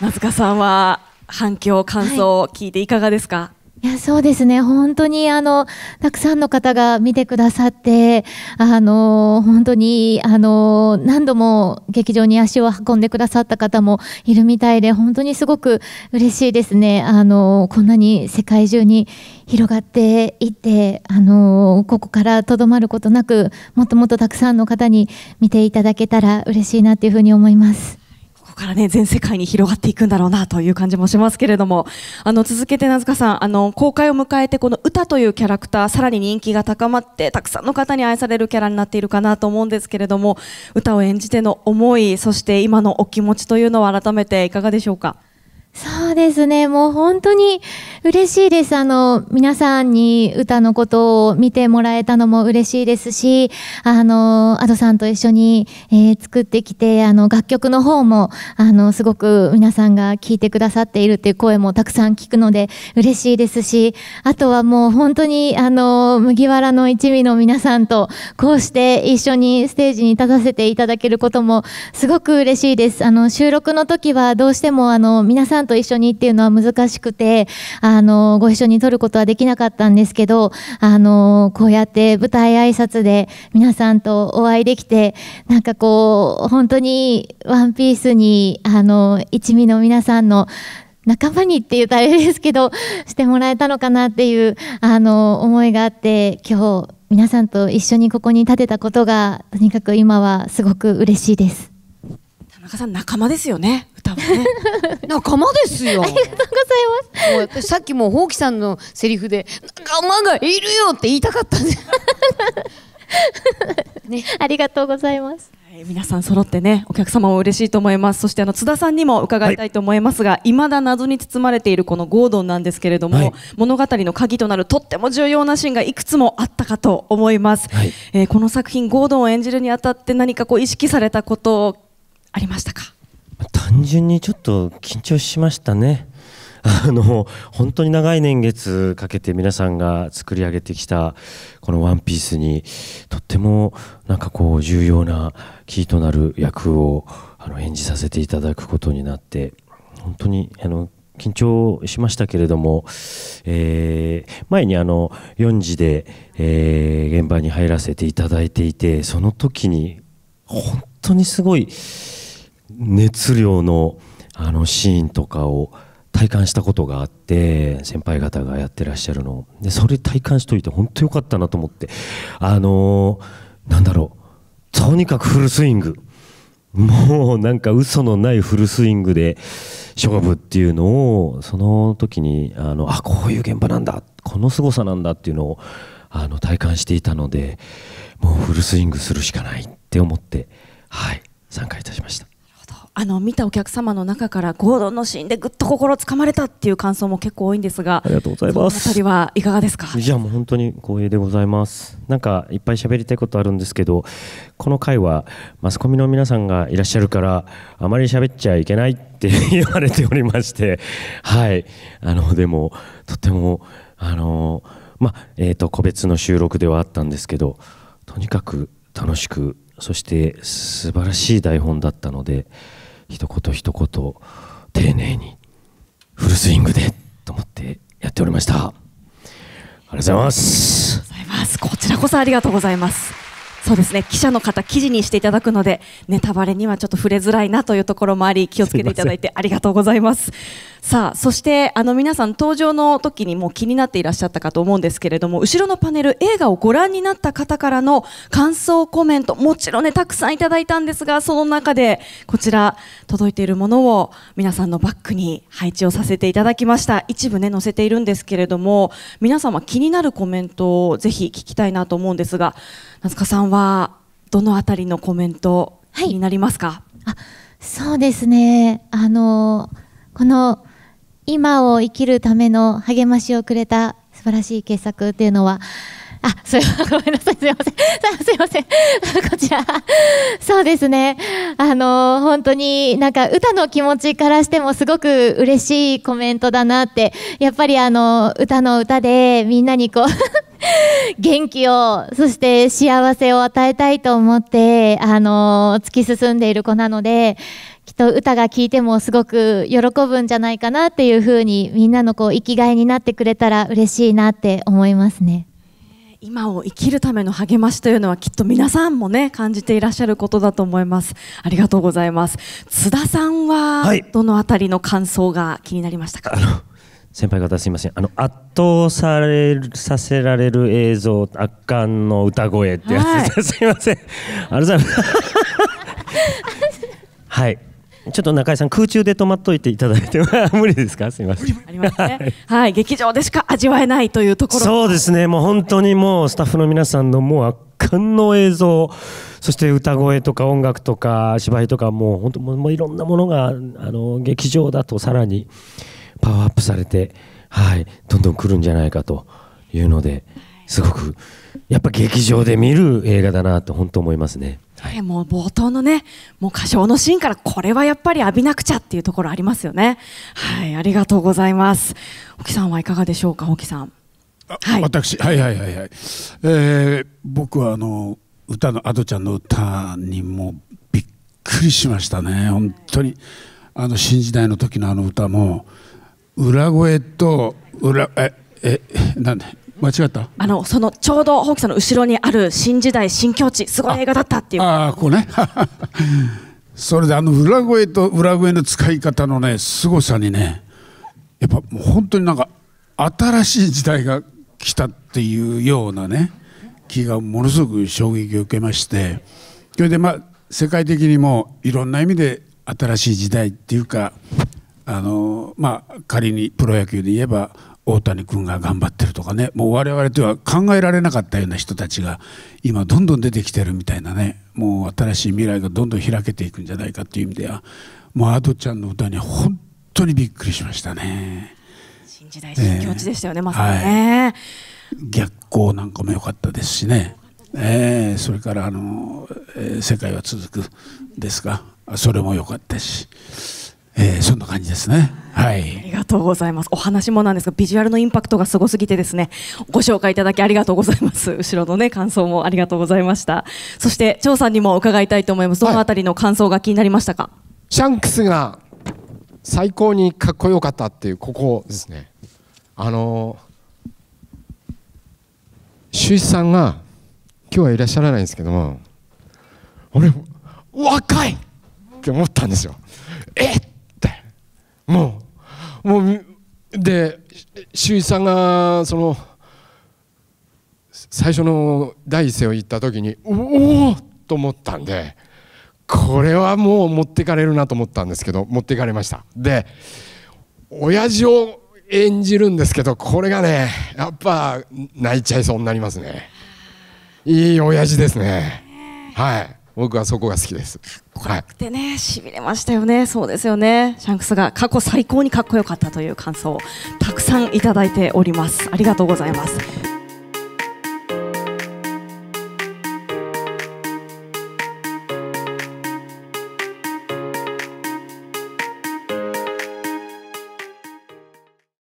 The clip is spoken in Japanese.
名塚さんは反響感想を聞いていかがですか、はいいや、そうですね。本当に、あの、たくさんの方が見てくださって、あの、本当に、あの、何度も劇場に足を運んでくださった方もいるみたいで、本当にすごく嬉しいですね。あの、こんなに世界中に広がっていって、あの、ここからとどまることなく、もっともっとたくさんの方に見ていただけたら嬉しいなっていうふうに思います。からね、全世界に広がっていくんだろうなという感じもしますけれども、あの、続けて名塚さん、あの、公開を迎えて、この歌というキャラクター、さらに人気が高まって、たくさんの方に愛されるキャラになっているかなと思うんですけれども、歌を演じての思い、そして今のお気持ちというのは改めていかがでしょうか。そうですね、もう本当に嬉しいです。あの、皆さんに歌のことを見てもらえたのも嬉しいですし、あの、アドさんと一緒に、えー、作ってきて、あの、楽曲の方も、あの、すごく皆さんが聴いてくださっているっていう声もたくさん聞くので嬉しいですし、あとはもう本当に、あの、麦わらの一味の皆さんと、こうして一緒にステージに立たせていただけることも、すごく嬉しいです。あの、収録の時はどうしても、あの、皆さんと一緒にっていうのは難しくて、ああのご一緒に撮ることはできなかったんですけどあのこうやって舞台挨拶で皆さんとお会いできてなんかこう本当にワンピースにあの一味の皆さんの仲間にって言うらあれですけどしてもらえたのかなっていうあの思いがあって今日皆さんと一緒にここに立てたことがとにかく今はすごく嬉しいです。田中さん仲間ですよね歌はね 仲間ですよありがとうございますもう私さっきもほうきさんのセリフで仲間がいるよって言いたかったんで ね、ありがとうございます、はい、皆さん揃ってねお客様も嬉しいと思いますそしてあの津田さんにも伺いたいと思いますが、はい未だ謎に包まれているこのゴードンなんですけれども、はい、物語の鍵となるとっても重要なシーンがいくつもあったかと思います、はい、えー、この作品ゴードンを演じるにあたって何かこう意識されたことありましたか単純にちょっと緊張しましたね。あの本当に長い年月かけて皆さんが作り上げてきたこの「ワンピースにとってもなんかこう重要なキーとなる役をあの演じさせていただくことになって本当にあの緊張しましたけれども、えー、前にあの4時で、えー、現場に入らせていただいていてその時に本当にすごい熱量のあのシーンとかを体感したことがあって先輩方がやってらっしゃるのでそれ体感しといて本当良かったなと思ってあのー、なんだろうとにかくフルスイングもうなんか嘘のないフルスイングで勝負っていうのをその時にあのあこういう現場なんだこの凄さなんだっていうのをあの体感していたのでもうフルスイングするしかないって思って。はい参加いたしましたあの見たお客様の中からゴードンのシーンでぐっと心つかまれたっていう感想も結構多いんですがありがとうございますそのはいかがですかいやもう本当に光栄でございますなんかいっぱい喋りたいことあるんですけどこの回はマスコミの皆さんがいらっしゃるからあまり喋っちゃいけないって言われておりましてはいあのでもとてもあのまあえっ、ー、と個別の収録ではあったんですけどとにかく楽しくそして素晴らしい台本だったので一言一言丁寧にフルスイングでと思ってやっておりましたありがとうございますこちらこそありがとうございますそうですね記者の方記事にしていただくのでネタバレにはちょっと触れづらいなというところもあり気をつけていただいてありがとうございますさあそしてあの皆さん登場の時にも気になっていらっしゃったかと思うんですけれども後ろのパネル映画をご覧になった方からの感想コメントもちろんねたくさんいただいたんですがその中でこちら届いているものを皆さんのバッグに配置をさせていただきました一部ね載せているんですけれども皆さんは気になるコメントをぜひ聞きたいなと思うんですが夏香さんはどのあたりのコメント気になりますか、はい、あそうですねあのこの今を生きるための励ましをくれた素晴らしい傑作っていうのは、あ、それは ごめんなさい、すいません。すいません。こちら。そうですね。あの、本当になんか歌の気持ちからしてもすごく嬉しいコメントだなって、やっぱりあの、歌の歌でみんなにこう元気を、そして幸せを与えたいと思って、あの、突き進んでいる子なので、きっと歌が聴いてもすごく喜ぶんじゃないかなっていうふうに、みんなのこう、生きがいになってくれたら嬉しいなって思いますね。今を生きるための励ましというのはきっと皆さんもね感じていらっしゃることだと思いますありがとうございます津田さんはどのあたりの感想が気になりましたか、はい先輩方すいませんあの圧倒されさせられる映像圧巻の歌声ってやつ、はい、すいませんありがとうございます はいちょっと中井さん空中で止まっといていただいて 無理ですかすみませんありますねはい、はい、劇場でしか味わえないというところそうですねもう本当にもうスタッフの皆さんのもう圧巻の映像そして歌声とか音楽とか芝居とかもう本当もういろんなものがあの劇場だとさらに、うんパワーアップされて、はい、どんどん来るんじゃないかというので、すごくやっぱ劇場で見る映画だなと本当思いますね。はい、もう冒頭のね、もう歌唱のシーンからこれはやっぱり浴びなくちゃっていうところありますよね。はい、ありがとうございます。沖さんはいかがでしょうか、沖さん。はい、私、はいはいはいはい。えー、僕はあの歌のアドちゃんの歌にもびっくりしましたね。本当にあの新時代の時のあの歌も。裏声と裏ええなんで間違ったあのそのちょうどホーさんの後ろにある新時代新境地すごい映画だったっていうああこうね それであの裏声と裏声の使い方のね凄さにねやっぱもう本当になんか新しい時代が来たっていうようなね気がものすごく衝撃を受けましてそれでまあ世界的にもいろんな意味で新しい時代っていうかあのまあ、仮にプロ野球で言えば大谷君が頑張ってるとかねもう我々では考えられなかったような人たちが今どんどん出てきてるみたいなねもう新しい未来がどんどん開けていくんじゃないかっていう意味ではもうアドちゃんの歌には本当にびっくりしましたね。新時代新境地でしたよね、えー、まさにね、はい、逆光なんかも良かったですしね。えー、それからあの、えー「世界は続く」ですかそれも良かったし。えー、そんな感じですね。はい。ありがとうございます。お話もなんですが、ビジュアルのインパクトがすごすぎてですね、ご紹介いただきありがとうございます。後ろのね、感想もありがとうございました。そして、張さんにも伺いたいと思います。どのあたりの感想が気になりましたか、はい、シャンクスが最高にかっこよかったっていう、ここですね。あの周一さんが、今日はいらっしゃらないんですけども、俺、若いって思ったんですよ。えっもうもうで秀一さんがその最初の第一声を言った時におおと思ったんでこれはもう持ってかれるなと思ったんですけど持ってかれましたで親父を演じるんですけどこれがねやっぱ泣いちゃいそうになりますねいい親父ですねはい僕はそこが好きです。かっこてね、し、び、れましたよね。そうですよね。シャンクスが過去最高にかっこよかったという感想をたくさんいただいております。ありがとうございます。